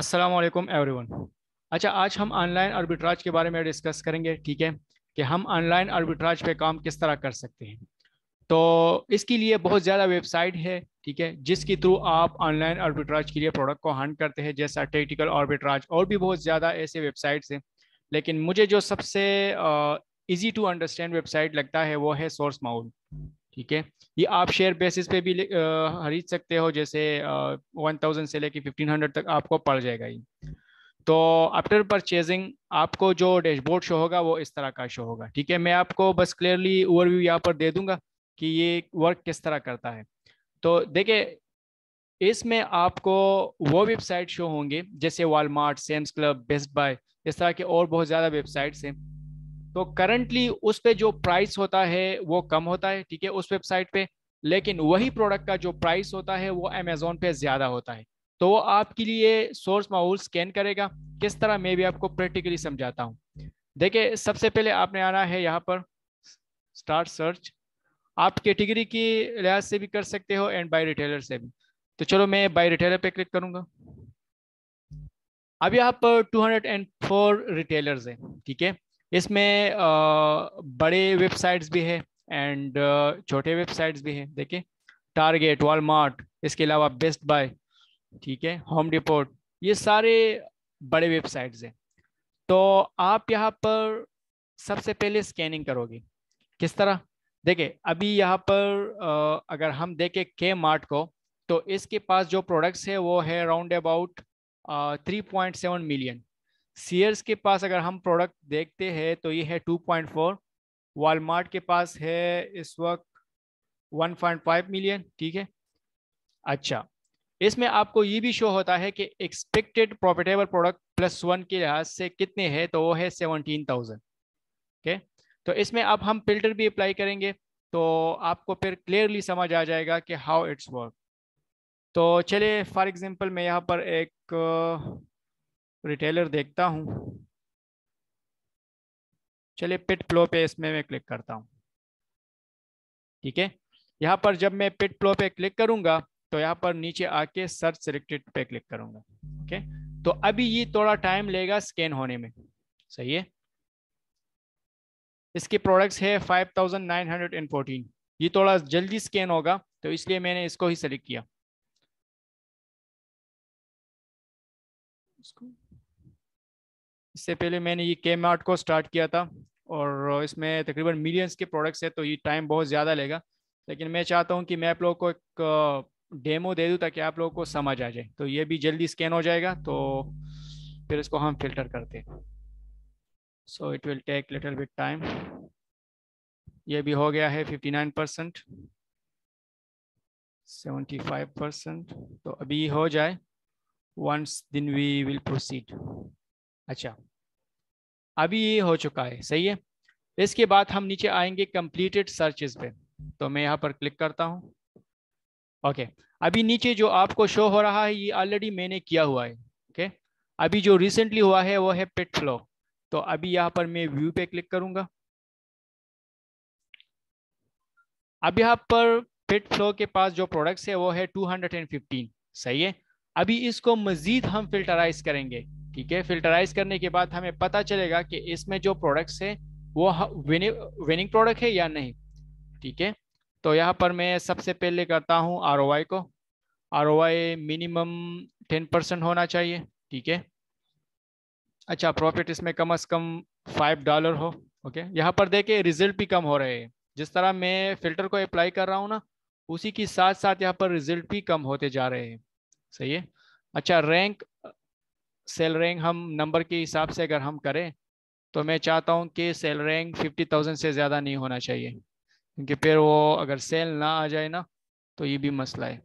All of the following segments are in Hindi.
अस्सलाम वालेकुम एवरीवन अच्छा आज हम ऑनलाइन आर्बिट्राज के बारे में डिस्कस करेंगे ठीक है कि हम ऑनलाइन आर्बिट्राज पे काम किस तरह कर सकते हैं तो इसके लिए बहुत ज़्यादा वेबसाइट है ठीक है जिसके थ्रू आप ऑनलाइन आर्बिट्राज के लिए प्रोडक्ट को हंड करते हैं जैसा टेक्टिकल आर्बिट्राज और भी बहुत ज़्यादा ऐसे वेबसाइट्स हैं लेकिन मुझे जो सबसे ईजी टू अंडरस्टैंड वेबसाइट लगता है वो है सोर्स माउल ठीक है ये आप शेयर बेसिस पे भी खरीद सकते हो जैसे वन थाउजेंड से लेके फिफ्टीन हंड्रेड तक आपको पड़ जाएगा ये तो आफ्टर परचेजिंग आपको जो डैशबोर्ड शो होगा वो इस तरह का शो होगा ठीक है मैं आपको बस क्लियरली ओवरव्यू यहाँ पर दे दूंगा कि ये वर्क किस तरह करता है तो देखिए इसमें आपको वो वेबसाइट शो होंगे जैसे Walmart Sam's club best buy इस तरह के और बहुत ज़्यादा वेबसाइट्स हैं तो करंटली उस पे जो प्राइस होता है वो कम होता है ठीक है उस वेबसाइट पे लेकिन वही प्रोडक्ट का जो प्राइस होता है वो अमेजोन पे ज़्यादा होता है तो वो आपके लिए सोर्स माहौल स्कैन करेगा किस तरह मैं भी आपको प्रैक्टिकली समझाता हूँ देखिए सबसे पहले आपने आना है यहाँ पर स्टार्ट सर्च आप कैटेगरी की लिहाज से भी कर सकते हो एंड बाय रिटेलर से भी तो चलो मैं बाय रिटेलर पे क्लिक करूँगा अब यहाँ पर 204 रिटेलर्स हैं ठीक है इसमें बड़े वेबसाइट्स भी है एंड छोटे वेबसाइट्स भी है देखिए टारगेट वॉलमार्ट इसके अलावा बेस्ट बाय ठीक है होम डिपोर्ट ये सारे बड़े वेबसाइट्स हैं तो आप यहाँ पर सबसे पहले स्कैनिंग करोगे किस तरह देखिए अभी यहाँ पर अगर हम देखें के मार्ट को तो इसके पास जो प्रोडक्ट्स है वो है round about three point seven million Sears के पास अगर हम प्रोडक्ट देखते हैं तो ये है 2.4 वॉलमार्ट के पास है इस वक्त 1.5 मिलियन ठीक है अच्छा इसमें आपको ये भी शो होता है कि expected profitable product plus one के लिहाज से कितने हैं तो वो है सेवनटीन थाउजेंड ठीक तो इसमें अब हम फिल्टर भी अप्लाई करेंगे तो आपको फिर क्लियरली समझ आ जाएगा कि हाउ इट्स वर्क तो चलिए फॉर एग्जांपल मैं यहाँ पर एक रिटेलर देखता हूँ चलिए पिट फ्लो पे इसमें मैं क्लिक करता हूँ ठीक है यहाँ पर जब मैं पिट फ्लो पे क्लिक करूंगा तो यहाँ पर नीचे आके सर्च सिलेक्टेड पे क्लिक करूंगा ओके तो अभी ये थोड़ा टाइम लेगा स्कैन होने में सही है इसके प्रोडक्ट्स है 5914 ये थोड़ा जल्दी स्कैन होगा तो इसलिए मैंने इसको ही सेलेक्ट किया इसको इससे पहले मैंने ये के मार्ट को स्टार्ट किया था और इसमें तकरीबन मिलियंस के प्रोडक्ट्स है तो ये टाइम बहुत ज़्यादा लेगा लेकिन मैं चाहता हूँ कि मैं आप लोगों को एक डेमो दे दूँ ताकि आप लोगों को समझ आ जाए तो ये भी जल्दी स्कैन हो जाएगा तो फिर इसको हम फिल्टर करते हैं so it will take little with time ये भी हो गया है nine percent seventy five percent तो अभी हो जाए वंस दिन वी विल प्रोसीड अच्छा अभी ये हो चुका है सही है इसके बाद हम नीचे आएंगे कंप्लीटेड सर्चेज पे तो मैं यहाँ पर क्लिक करता हूँ ओके अभी नीचे जो आपको शो हो रहा है ये ऑलरेडी मैंने किया हुआ है ओके अभी जो रिसेंटली हुआ है वो है पेट फ्लो तो अभी यहाँ पर मैं व्यू पे क्लिक करूँगा अब यहाँ पर पेट फ्लो के पास जो प्रोडक्ट्स है वो है 215 सही है अभी इसको मजीद हम फिल्टराइज करेंगे ठीक है फिल्टराइज करने के बाद हमें पता चलेगा कि इसमें जो प्रोडक्ट्स है वो विनिंग प्रोडक्ट है या नहीं ठीक है तो यहाँ पर मैं सबसे पहले करता हूँ आर को आर मिनिमम टेन परसेंट होना चाहिए ठीक है अच्छा प्रॉफिट इसमें कम अज़ कम फाइव डॉलर हो ओके यहाँ पर देखे रिजल्ट भी कम हो रहे हैं जिस तरह मैं फिल्टर को अप्लाई कर रहा हूँ ना उसी के साथ साथ यहाँ पर रिजल्ट भी कम होते जा रहे हैं सही है अच्छा रैंक सेल रैंक हम नंबर के हिसाब से अगर हम करें तो मैं चाहता हूँ कि सेल रैंक फिफ्टी थाउजेंड से ज़्यादा नहीं होना चाहिए क्योंकि फिर वो अगर सेल ना आ जाए ना तो ये भी मसला है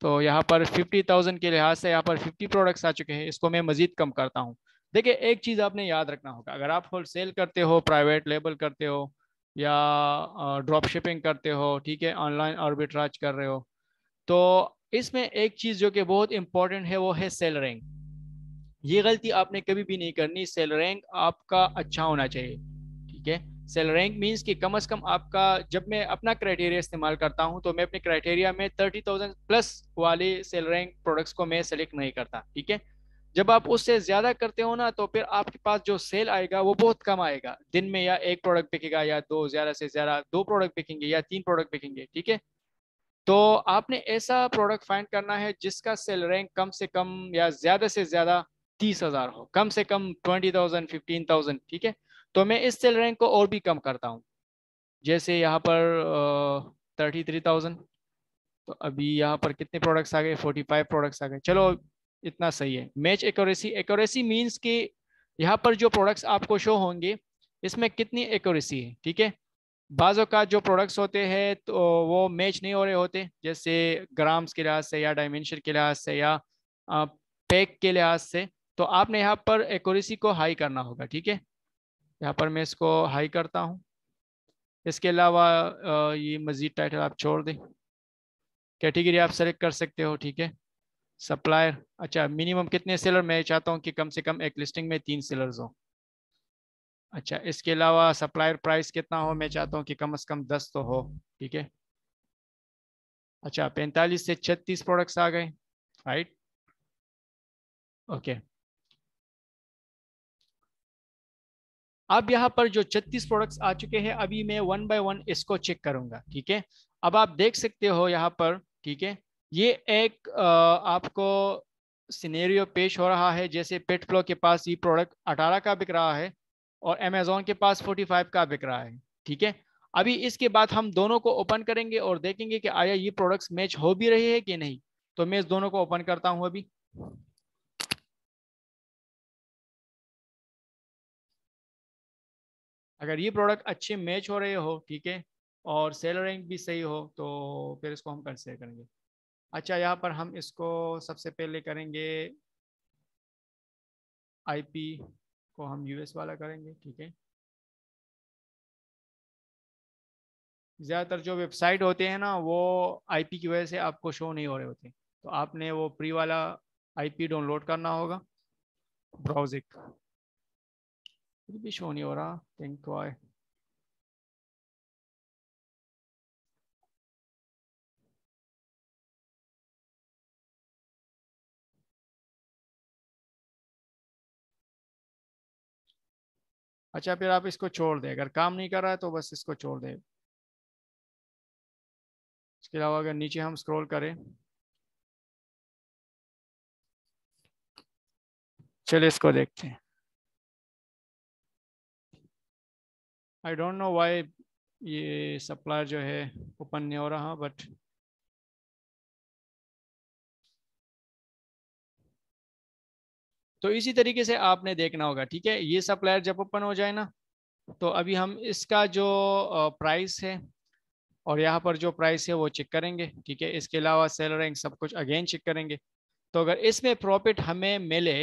तो यहाँ पर फिफ्टी थाउजेंड के लिहाज से यहाँ पर फिफ्टी प्रोडक्ट्स आ चुके हैं इसको मैं मज़ीद कम करता हूँ देखिए एक चीज़ आपने याद रखना होगा अगर आप होल सेल करते हो प्राइवेट लेबल करते हो या ड्रॉप शिपिंग करते हो ठीक है ऑनलाइन ऑर्बिट्राज कर रहे हो तो इसमें एक चीज़ जो कि बहुत इंपॉर्टेंट है वो है सेल रैंक ये गलती आपने कभी भी नहीं करनी सेल रैंक आपका अच्छा होना चाहिए ठीक है सेल रैंक मीन्स कि कम अज़ कम आपका जब मैं अपना क्राइटेरिया इस्तेमाल करता हूं तो मैं अपने क्राइटेरिया में थर्टी थाउजेंड प्लस वाले सेल रैंक प्रोडक्ट्स को मैं सेलेक्ट नहीं करता ठीक है जब आप उससे ज़्यादा करते हो ना तो फिर आपके पास जो सेल आएगा वो बहुत कम आएगा दिन में या एक प्रोडक्ट बिकेगा या दो ज़्यादा से ज़्यादा दो प्रोडक्ट बिकेंगे या तीन प्रोडक्ट बिकेंगे ठीक है तो आपने ऐसा प्रोडक्ट फाइंड करना है जिसका सेल रैंक कम से कम या ज़्यादा से ज़्यादा तीस हज़ार हो कम से कम ट्वेंटी थाउजेंड फिफ्टीन थाउजेंड ठीक है तो मैं इस सेल रैंक को और भी कम करता हूँ जैसे यहाँ पर थर्टी थ्री थाउजेंड तो अभी यहाँ पर कितने प्रोडक्ट्स आ गए फोर्टी फाइव प्रोडक्ट्स आ गए चलो इतना सही है मैच एक्यूरेसी एक्यूरेसी मीन्स कि यहाँ पर जो प्रोडक्ट्स आपको शो होंगे इसमें कितनी एक्यूरेसी है ठीक है बाज़ों का जो प्रोडक्ट्स होते हैं तो वो मैच नहीं हो रहे होते जैसे ग्राम्स के लिहाज से या डायमेंशन के लिहाज से या पैक के लिहाज से तो आपने यहाँ पर एक्यूरेसी को हाई करना होगा ठीक है यहाँ पर मैं इसको हाई करता हूँ इसके अलावा ये मज़ीद टाइटल आप छोड़ दें कैटेगरी आप सेलेक्ट कर सकते हो ठीक है सप्लायर अच्छा मिनिमम कितने सेलर मैं चाहता हूँ कि कम से कम एक लिस्टिंग में तीन सेलर्स हों अच्छा इसके अलावा सप्लायर प्राइस कितना हो मैं चाहता हूँ कि कम से कम दस तो हो ठीक है अच्छा पैंतालीस से छत्तीस प्रोडक्ट्स आ गए राइट ओके अब यहाँ पर जो छत्तीस प्रोडक्ट्स आ चुके हैं अभी मैं वन बाय वन इसको चेक करूंगा ठीक है अब आप देख सकते हो यहाँ पर ठीक है ये एक आपको सिनेरियो पेश हो रहा है जैसे पेट फ्लो के पास ये प्रोडक्ट 18 का बिक रहा है और अमेजोन के पास 45 का बिक रहा है ठीक है अभी इसके बाद हम दोनों को ओपन करेंगे और देखेंगे कि आया ये प्रोडक्ट्स मैच हो भी रहे हैं कि नहीं तो मैं इस दोनों को ओपन करता हूं अभी अगर ये प्रोडक्ट अच्छे मैच हो रहे हो ठीक है और सेल रैंक भी सही हो तो फिर इसको हम कंसिडर करेंगे अच्छा यहाँ पर हम इसको सबसे पहले करेंगे आईपी को हम यूएस वाला करेंगे ठीक है ज़्यादातर जो वेबसाइट होते हैं ना वो आईपी की वजह से आपको शो नहीं हो रहे होते तो आपने वो प्री वाला आईपी डाउनलोड करना होगा ब्राउजिक फिर भी शो नहीं हो रहा थिंक वाई अच्छा फिर आप इसको छोड़ दें अगर काम नहीं कर रहा है तो बस इसको छोड़ दें इसके अलावा अगर नीचे हम स्क्रॉल करें चलिए इसको देखते हैं आई डोंट नो वाई ये सप्लायर जो है ओपन नहीं हो रहा बट तो इसी तरीके से आपने देखना होगा ठीक है ये सप्लायर जब ओपन हो जाए ना तो अभी हम इसका जो प्राइस है और यहाँ पर जो प्राइस है वो चेक करेंगे ठीक है इसके अलावा सेल रैंक सब कुछ अगेन चेक करेंगे तो अगर इसमें प्रॉफिट हमें मिले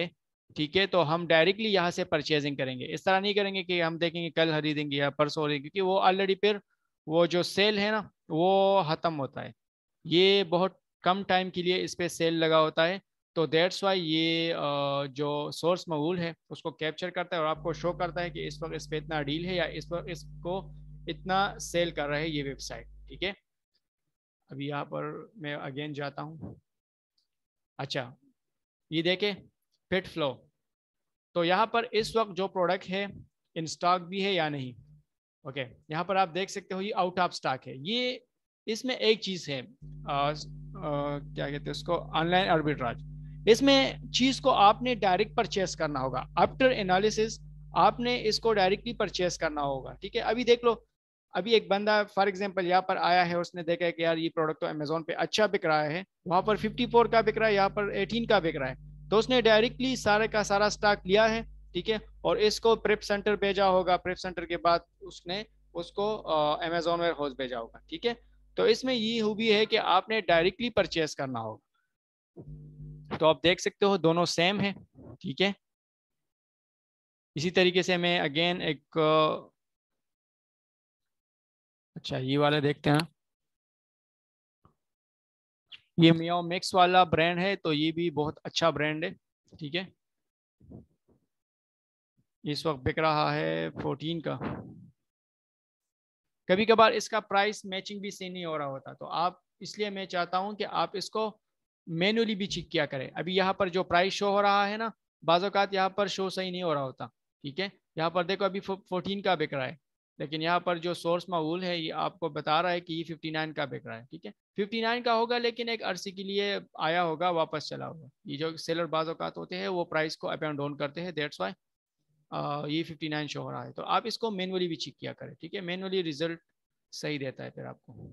ठीक है तो हम डायरेक्टली यहाँ से परचेजिंग करेंगे इस तरह नहीं करेंगे कि हम देखेंगे कल खरीदेंगे या परसों खरीदेंगे क्योंकि वो ऑलरेडी फिर वो जो सेल है ना वो ख़त्म होता है ये बहुत कम टाइम के लिए इस पर सेल लगा होता है तो देट्स वाई ये जो सोर्स मऊल है उसको कैप्चर करता है और आपको शो करता है कि इस वक्त इस पर इतना डील है या इस वक्त इसको इतना सेल कर रहा है ये वेबसाइट ठीक है अभी यहाँ पर मैं अगेन जाता हूँ अच्छा ये देखें फिट फ्लो तो यहाँ पर इस वक्त जो प्रोडक्ट है इन स्टॉक भी है या नहीं ओके यहाँ पर आप देख सकते हो ये आउट ऑफ स्टॉक है ये इसमें एक चीज़ है आ, आ, क्या कहते हैं उसको ऑनलाइन आर्बिट्राज इसमें चीज को आपने डायरेक्ट परचेस करना होगा आफ्टर एनालिसिस आपने इसको डायरेक्टली परचेस करना होगा ठीक है अभी देख लो अभी एक बंदा फॉर एग्जाम्पल यहाँ पर आया है उसने देखा है कि यार ये प्रोडक्ट तो अमेजोन पे अच्छा बिक रहा है वहां पर 54 का बिक रहा है यहाँ पर 18 का बिक रहा है तो उसने डायरेक्टली सारे का सारा स्टॉक लिया है ठीक है और इसको प्रेप सेंटर भेजा होगा प्रेप सेंटर के बाद उसने उसको अमेजोन वेयर हाउस भेजा होगा ठीक है तो इसमें ये हुई है कि आपने डायरेक्टली परचेस करना होगा तो आप देख सकते हो दोनों सेम है ठीक है इसी तरीके से मैं अगेन एक अच्छा ये वाला देखते हैं ये मियाओ मिक्स वाला ब्रांड है तो ये भी बहुत अच्छा ब्रांड है ठीक है इस वक्त बिक रहा है प्रोटीन का कभी कभार इसका प्राइस मैचिंग भी सही नहीं हो रहा होता तो आप इसलिए मैं चाहता हूं कि आप इसको मैनुअली भी चेक किया करें अभी यहाँ पर जो प्राइस शो हो रहा है ना बाज़ात यहाँ पर शो सही नहीं हो रहा होता ठीक है यहाँ पर देखो अभी फोर्टीन का बिक रहा है लेकिन यहाँ पर जो सोर्स माहौल है ये आपको बता रहा है कि ये फिफ्टी नाइन का बिक रहा है ठीक है फिफ्टी नाइन का होगा लेकिन एक अरसे के लिए आया होगा वापस चला होगा ये जो सेलर बाज़ात होते हैं वो प्राइस को अप एंड डाउन करते हैं देट्स वाई ये फिफ्टी नाइन शो हो रहा है तो आप इसको मैनुअली भी चेक किया करें ठीक है मैनुअली रिजल्ट सही देता है फिर आपको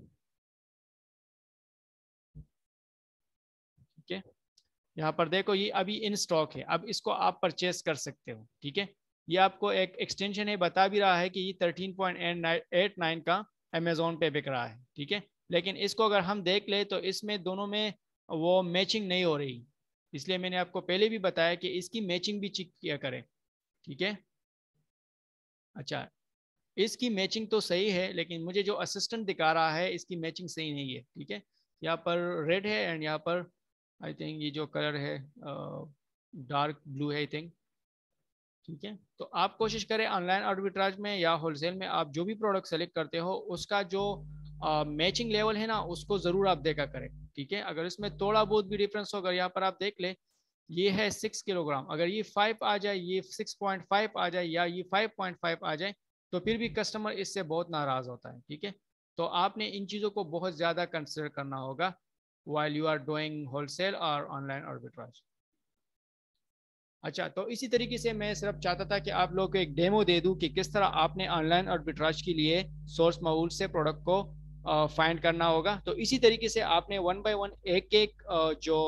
यहाँ पर देखो ये अभी इन स्टॉक है अब इसको आप परचेस कर सकते हो ठीक है ये आपको एक एक्सटेंशन है बता भी रहा है कि ये थर्टीन पॉइंट एट नाइन का अमेजोन पे बिक रहा है ठीक है लेकिन इसको अगर हम देख ले तो इसमें दोनों में वो मैचिंग नहीं हो रही इसलिए मैंने आपको पहले भी बताया कि इसकी मैचिंग भी चेक किया करें ठीक है अच्छा इसकी मैचिंग तो सही है लेकिन मुझे जो असिस्टेंट दिखा रहा है इसकी मैचिंग सही नहीं है ठीक है यहाँ पर रेड है एंड यहाँ पर आई थिंक ये जो कलर है डार्क ब्लू है आई थिंक ठीक है तो आप कोशिश करें ऑनलाइन आर्बिट्राज में या होलसेल में आप जो भी प्रोडक्ट सेलेक्ट करते हो उसका जो मैचिंग लेवल है ना उसको ज़रूर आप देखा करें ठीक है अगर इसमें थोड़ा बहुत भी डिफरेंस हो अगर यहाँ पर आप देख ले ये है सिक्स किलोग्राम अगर ये फाइव आ जाए ये सिक्स पॉइंट फाइव आ जाए या ये फाइव पॉइंट फाइव आ जाए तो फिर भी कस्टमर इससे बहुत नाराज़ होता है ठीक है तो आपने इन चीज़ों को बहुत ज़्यादा कंसिडर करना होगा while you are doing wholesale or online arbitrage. अच्छा तो इसी तरीके से मैं सिर्फ चाहता था कि आप लोग को एक डेमो दे दूं कि किस तरह आपने ऑनलाइन आर्बिट्राज के लिए सोर्स माहौल से प्रोडक्ट को फाइंड करना होगा तो इसी तरीके से आपने वन बाय वन एक एक जो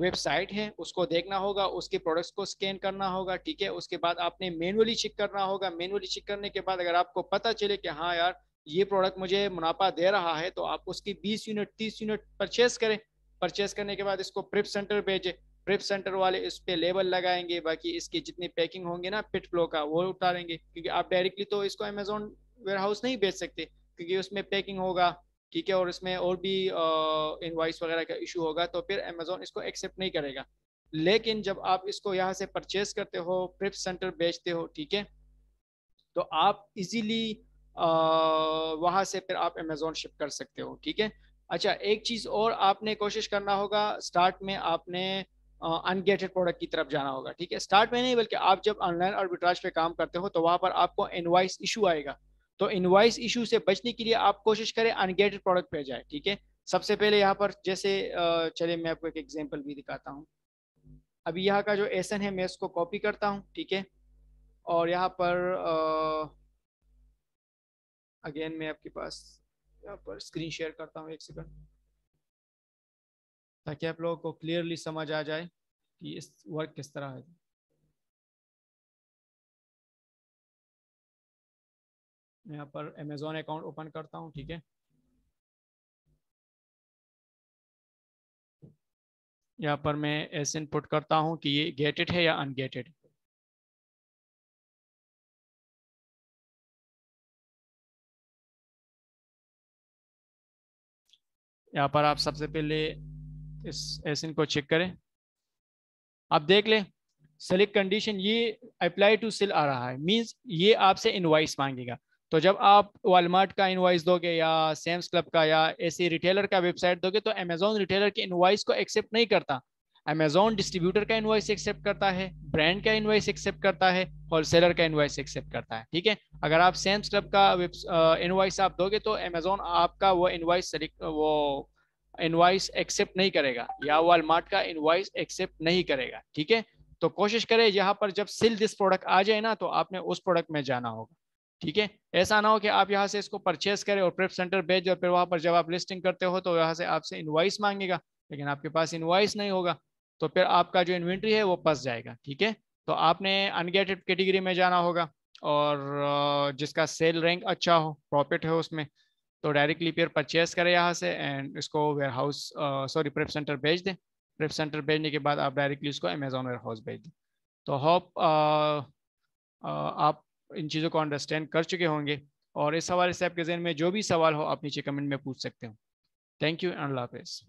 वेबसाइट है उसको देखना होगा उसके प्रोडक्ट्स को स्कैन करना होगा ठीक है उसके बाद आपने मैनुअली चेक करना होगा मैनुअली चेक करने के बाद अगर आपको पता चले कि हाँ यार ये प्रोडक्ट मुझे मुनाफा दे रहा है तो आप उसकी 20 यूनिट 30 यूनिट परचेस करें परचेस करने के बाद इसको प्रिप सेंटर भेजें प्रिप सेंटर वाले इस पर लेबल लगाएंगे बाकी इसकी जितनी पैकिंग होंगे ना पिट फ्लो का वो उतारेंगे क्योंकि आप डायरेक्टली तो इसको अमेजोन हाउस नहीं भेज सकते क्योंकि उसमें पैकिंग होगा ठीक है और इसमें और भी इन्वाइस वगैरह का इशू होगा तो फिर अमेजोन इसको एक्सेप्ट नहीं करेगा लेकिन जब आप इसको यहाँ से परचेस करते हो प्रिप सेंटर बेचते हो ठीक है तो आप इजीली वहाँ से फिर आप अमेजोन शिप कर सकते हो ठीक है अच्छा एक चीज़ और आपने कोशिश करना होगा स्टार्ट में आपने अनगेटेड प्रोडक्ट की तरफ जाना होगा ठीक है स्टार्ट में नहीं बल्कि आप जब ऑनलाइन आर्बिट्राज पे काम करते हो तो वहाँ पर आपको इनवाइस इशू आएगा तो इनवाइस इशू से बचने के लिए आप कोशिश करें अनगेटेड प्रोडक्ट पे जाए ठीक है सबसे पहले यहाँ पर जैसे चले मैं आपको एक एग्जाम्पल भी दिखाता हूँ अभी यहाँ का जो एसन है मैं इसको कॉपी करता हूँ ठीक है और यहाँ पर अगेन मैं आपके पास यहाँ पर स्क्रीन शेयर करता हूँ एक सेकंड ताकि आप लोगों को क्लियरली समझ आ जाए कि इस वर्क किस तरह है मैं यहाँ पर अमेजोन अकाउंट ओपन करता हूँ ठीक है यहाँ पर मैं ऐसे इनपुट करता हूँ कि ये गेटेड है या अनगेटेड यहाँ पर आप सबसे पहले इस एसिन को चेक करें आप देख लें सेलेक्ट कंडीशन ये अप्लाई टू सेल आ रहा है मींस ये आपसे इनवाइस मांगेगा तो जब आप वालमार्ट का इनवाइस दोगे या सेम्स क्लब का या ऐसे रिटेलर का वेबसाइट दोगे तो अमेजोन रिटेलर के इनवाइस को एक्सेप्ट नहीं करता अमेजोन डिस्ट्रीब्यूटर का इन्वाइस एक्सेप्ट करता है ब्रांड का इन्वाइस एक्सेप्ट करता है होलसेलर का इन्वाइस एक्सेप्ट करता है ठीक है अगर आप सेम्स क्लब का इन्वाइस आप दोगे तो अमेजोन आपका वो इन्वाइस वो इन्वाइस एक्सेप्ट नहीं करेगा या वालमार्ट का इन्वाइस एक्सेप्ट नहीं करेगा ठीक है तो कोशिश करें यहाँ पर जब सिल दिस प्रोडक्ट आ जाए ना तो आपने उस प्रोडक्ट में जाना होगा ठीक है ऐसा ना हो कि आप यहाँ से इसको परचेस करें और प्रेप सेंटर भेज और फिर वहाँ पर जब आप लिस्टिंग करते हो तो यहाँ से आपसे इन्वाइस मांगेगा लेकिन आपके पास इन्वाइस नहीं होगा तो फिर आपका जो इन्वेंट्री है वो पस जाएगा ठीक है तो आपने अनगेटेड कैटेगरी में जाना होगा और जिसका सेल रैंक अच्छा हो प्रॉफिट है उसमें तो डायरेक्टली फिर परचेस करें यहाँ से एंड इसको warehouse sorry prep center भेज दें प्रेप सेंटर भेजने के बाद आप डायरेक्टली उसको अमेजोन वेयर हाउस भेज दें तो होप आप इन चीज़ों को अंडरस्टैंड कर चुके होंगे और इस हवाले से आपके जहन में जो भी सवाल हो आप नीचे कमेंट में पूछ सकते हो थैंक यू एंड हाफिज़